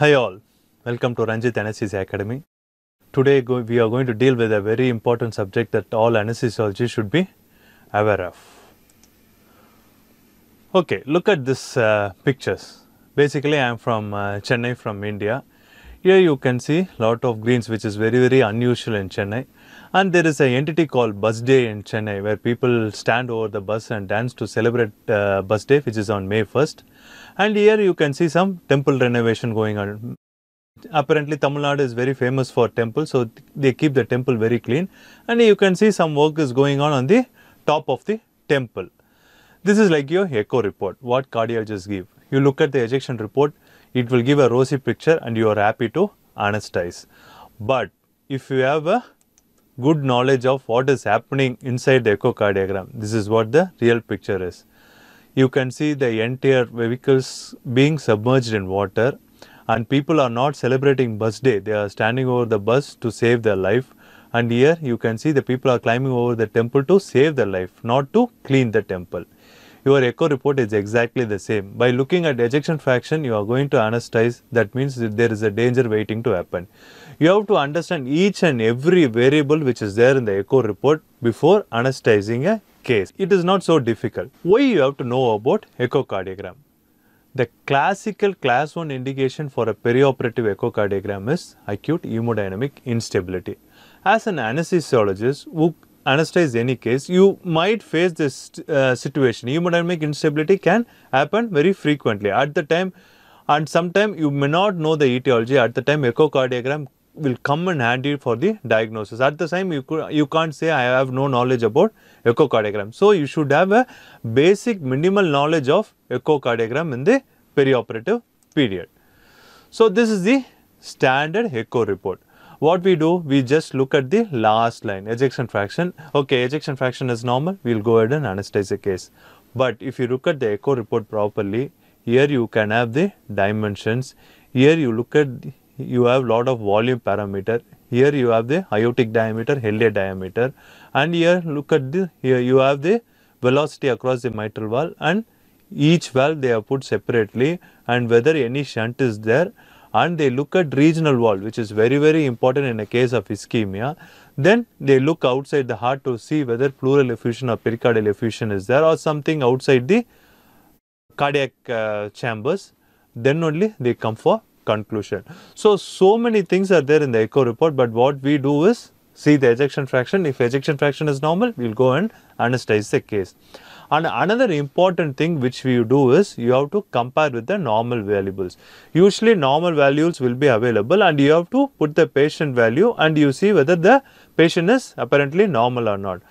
Hi all, welcome to Ranjit Anesthesia Academy. Today we are going to deal with a very important subject that all anesthesiologists should be aware of. Okay, look at these uh, pictures. Basically, I am from uh, Chennai from India. Here you can see lot of greens which is very very unusual in Chennai. And there is an entity called Bus Day in Chennai where people stand over the bus and dance to celebrate uh, Bus Day, which is on May 1st. And here you can see some temple renovation going on. Apparently, Tamil Nadu is very famous for temples, so they keep the temple very clean. And you can see some work is going on on the top of the temple. This is like your echo report, what cardiologists give. You look at the ejection report, it will give a rosy picture and you are happy to anesthetize. But if you have a good knowledge of what is happening inside the echocardiogram. This is what the real picture is. You can see the entire vehicles being submerged in water and people are not celebrating bus day. They are standing over the bus to save their life. And here you can see the people are climbing over the temple to save their life, not to clean the temple. Your echo report is exactly the same. By looking at ejection fraction, you are going to anesthetize. That means that there is a danger waiting to happen you have to understand each and every variable which is there in the echo report before anesthetizing a case. It is not so difficult. Why you have to know about echocardiogram? The classical class 1 indication for a perioperative echocardiogram is acute hemodynamic instability. As an anesthesiologist who anesthetize any case, you might face this uh, situation. Hemodynamic instability can happen very frequently. At the time, and sometime you may not know the etiology at the time echocardiogram will come in handy for the diagnosis. At the same, you, could, you can't say I have no knowledge about echocardiogram. So, you should have a basic minimal knowledge of echocardiogram in the perioperative period. So, this is the standard echo report. What we do, we just look at the last line, ejection fraction. Okay, ejection fraction is normal, we will go ahead and anesthetize the case. But if you look at the echo report properly, here you can have the dimensions, here you look at the, you have lot of volume parameter. Here you have the iotic diameter, Hellier diameter, and here look at the here you have the velocity across the mitral valve, and each valve they have put separately, and whether any shunt is there, and they look at regional valve, which is very very important in a case of ischemia. Then they look outside the heart to see whether pleural effusion or pericardial effusion is there, or something outside the cardiac uh, chambers. Then only they come for conclusion. So, so many things are there in the echo report, but what we do is see the ejection fraction. If ejection fraction is normal, we'll go and anesthetize the case. And another important thing which we do is you have to compare with the normal values. Usually normal values will be available and you have to put the patient value and you see whether the patient is apparently normal or not.